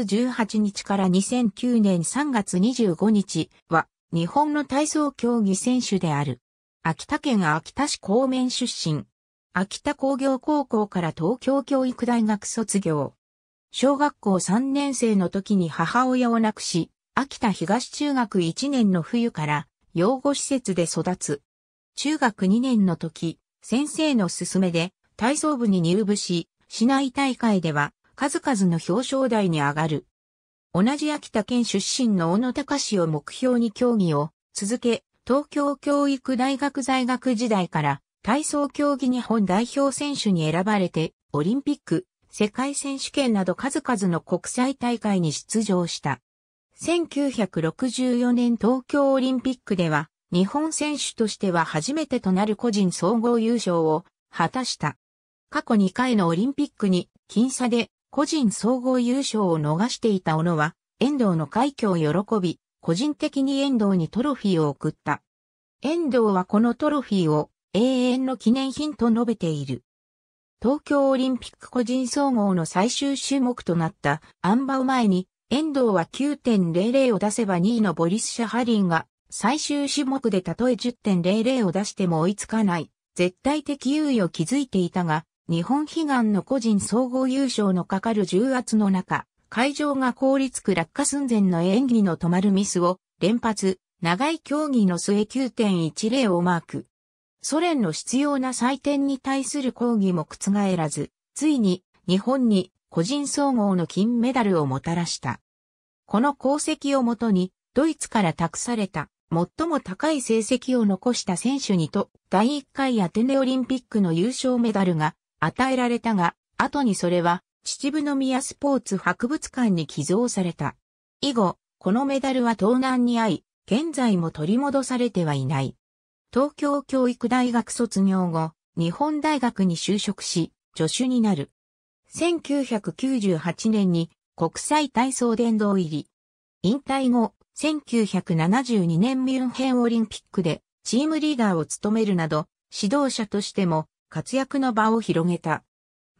18日から2009年3月25日は日本の体操競技選手である。秋田県秋田市公面出身。秋田工業高校から東京教育大学卒業。小学校3年生の時に母親を亡くし、秋田東中学1年の冬から養護施設で育つ。中学2年の時、先生の勧めで体操部に入部し、市内大会では数々の表彰台に上がる。同じ秋田県出身の小野隆史を目標に競技を続け、東京教育大学在学時代から体操競技日本代表選手に選ばれて、オリンピック、世界選手権など数々の国際大会に出場した。1964年東京オリンピックでは、日本選手としては初めてとなる個人総合優勝を果たした。過去2回のオリンピックに、僅差で個人総合優勝を逃していた小野は、遠藤の快挙を喜び、個人的に遠藤にトロフィーを送った。遠藤はこのトロフィーを永遠の記念品と述べている。東京オリンピック個人総合の最終種目となったアンバを前に、遠藤は9.00を出せば2位のボリス・シャハリンが最終種目でたとえ10.00を出しても追いつかない絶対的優位を築いていたが、日本悲願の個人総合優勝のかかる重圧の中、会場が凍りつく落下寸前の演技の止まるミスを連発、長い競技の末9.10をマーク。ソ連の必要な採点に対する抗議も覆らず、ついに日本に個人総合の金メダルをもたらした。この功績をもとに、ドイツから託された最も高い成績を残した選手にと、第1回アテネオリンピックの優勝メダルが与えられたが、後にそれは、秩父宮スポーツ博物館に寄贈された。以後、このメダルは盗難に遭い、現在も取り戻されてはいない。東京教育大学卒業後、日本大学に就職し、助手になる。1998年に国際体操殿堂入り。引退後、1972年ミュンヘンオリンピックでチームリーダーを務めるなど、指導者としても活躍の場を広げた。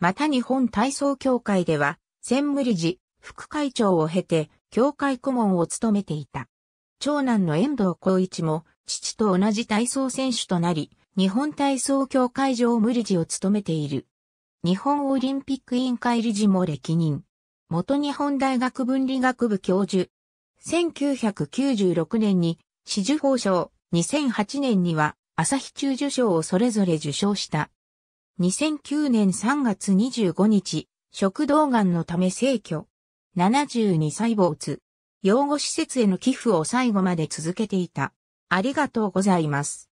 また日本体操協会では、専務理事、副会長を経て、協会顧問を務めていた。長男の遠藤光一も、父と同じ体操選手となり、日本体操協会上務理事を務めている。日本オリンピック委員会理事も歴任。元日本大学文理学部教授。1996年に紫綬褒章、2008年には朝日中受賞をそれぞれ受賞した。2009年3月25日、食道がんのため逝去。72歳没。養護施設への寄付を最後まで続けていた。ありがとうございます。